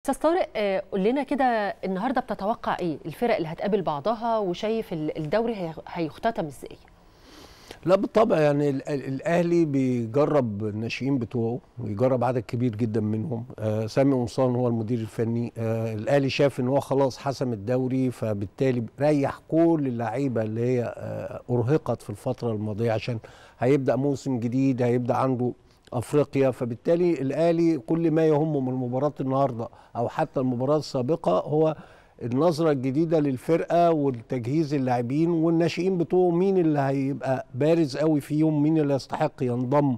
استاذ طارق آه، قول لنا كده النهارده بتتوقع ايه الفرق اللي هتقابل بعضها وشايف الدوري هيختتم ازاي لا بالطبع يعني الاهلي بيجرب الناشئين بتوعه ويجرب عدد كبير جدا منهم آه، سامي قمصان هو المدير الفني آه، الاهلي شاف ان هو خلاص حسم الدوري فبالتالي ريح كل اللعيبه اللي هي ارهقت في الفتره الماضيه عشان هيبدا موسم جديد هيبدا عنده افريقيا فبالتالي الاهلي كل ما يهمه من مباراه النهارده او حتى المباراه السابقه هو النظره الجديده للفرقه والتجهيز اللاعبين والناشئين بتوعه مين اللي هيبقى بارز قوي فيهم مين اللي يستحق ينضم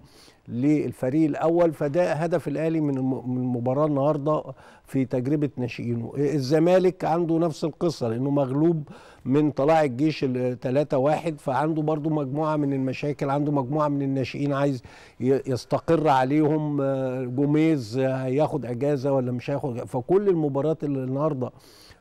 للفريق الاول فده هدف الاهلي من المباراه النهارده في تجربه ناشئينه الزمالك عنده نفس القصه لانه مغلوب من طلاع الجيش 3 1 فعنده برضو مجموعه من المشاكل عنده مجموعه من الناشئين عايز يستقر عليهم آه، جوميز هياخد اجازه ولا مش هياخد فكل المباريات اللي النهارده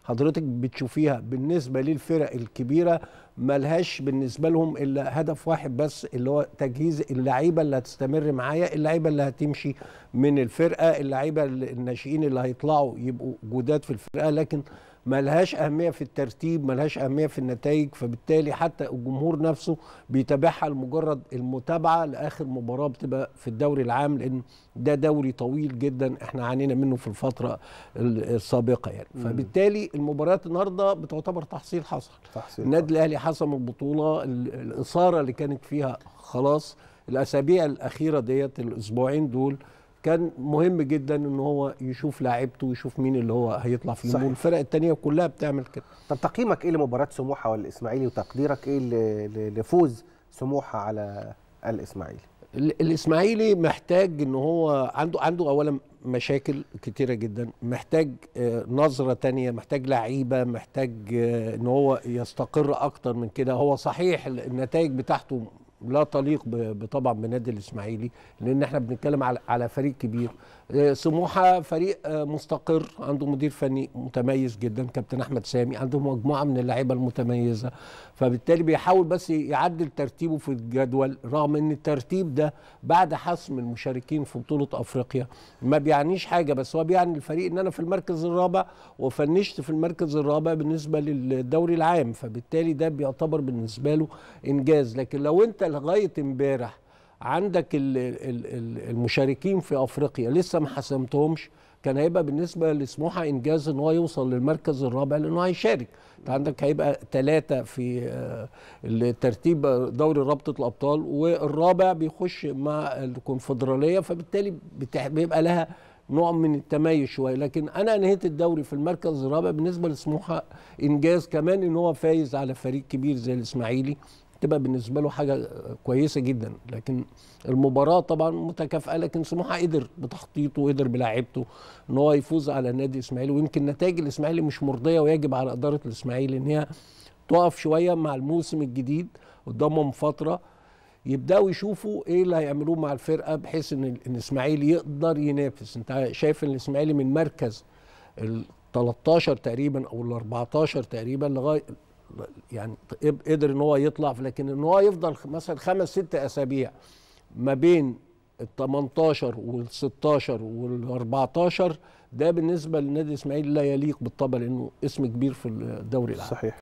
حضرتك بتشوفيها بالنسبه للفرق الكبيره ملهاش بالنسبه لهم الا هدف واحد بس اللي هو تجهيز اللعيبه اللي هتستمر معايا اللعيبه اللي هتمشي من الفرقه اللعيبه الناشئين اللي هيطلعوا يبقوا جداد في الفرقه لكن ملهاش اهميه في الترتيب ملهاش اهميه في النتائج فبالتالي حتى الجمهور نفسه بيتابعها لمجرد المتابعه لاخر مباراه بتبقى في الدوري العام لان ده دوري طويل جدا احنا عانينا منه في الفتره السابقه يعني فبالتالي المباريات النهارده بتعتبر تحصيل حصل تحصيل النادي الاهلي حسم البطوله الاثاره اللي كانت فيها خلاص الاسابيع الاخيره ديت الاسبوعين دول كان مهم جدا ان هو يشوف لاعيبته ويشوف مين اللي هو هيطلع فيه صحيح. والفرق الثانيه كلها بتعمل كده طب تقييمك ايه لمباراه سموحه والاسماعيلي وتقديرك ايه لفوز سموحه على الاسماعيلي الاسماعيلي محتاج ان هو عنده عنده اولا مشاكل كتيره جدا محتاج آه، نظره تانية محتاج لعيبه محتاج آه، ان هو يستقر اكتر من كده هو صحيح النتائج بتاعته لا تليق بطبع بنادي الاسماعيلي لان احنا بنتكلم على على فريق كبير آه، سموحه فريق آه، مستقر عنده مدير فني متميز جدا كابتن احمد سامي عنده مجموعه من اللعيبه المتميزه فبالتالي بيحاول بس يعدل ترتيبه في الجدول رغم ان الترتيب ده بعد حسم المشاركين في بطوله افريقيا ما بيعنيش حاجه بس هو بيعني الفريق ان انا في المركز الرابع وفنشت في المركز الرابع بالنسبه للدوري العام فبالتالي ده بيعتبر بالنسبه له انجاز لكن لو انت لغايه امبارح عندك المشاركين في افريقيا لسه ما حسمتهمش كان هيبقى بالنسبه لسموحه انجاز ان هو يوصل للمركز الرابع لانه هيشارك انت عندك هيبقى ثلاثه في آه، الترتيب دوري رابطه الابطال والرابع بيخش مع الكونفدراليه فبالتالي بيبقى لها نوع من التميز شويه لكن انا نهيت الدوري في المركز الرابع بالنسبه لسموحه انجاز كمان ان هو فايز على فريق كبير زي الاسماعيلي تبقى بالنسبه له حاجه كويسه جدا لكن المباراه طبعا متكافئه لكن سموحه قدر بتخطيطه وقدر بلاعبته ان هو يفوز على النادي الاسماعيلي ويمكن نتائج الاسماعيلي مش مرضيه ويجب على اداره الاسماعيلي ان هي تقف شويه مع الموسم الجديد قدامهم فتره يبداوا يشوفوا ايه اللي هيعملوه مع الفرقه بحيث ان الاسماعيلي يقدر ينافس انت شايف ان الاسماعيلي من مركز ال 13 تقريبا او ال 14 تقريبا لغايه يعني قدر ان هو يطلع لكن ان هو يفضل مثلا خمس ست اسابيع ما بين ال 18 وال 16 وال 14 ده بالنسبه للنادي الاسماعيلي لا يليق بالطبع لانه اسم كبير في الدوري العام صحيح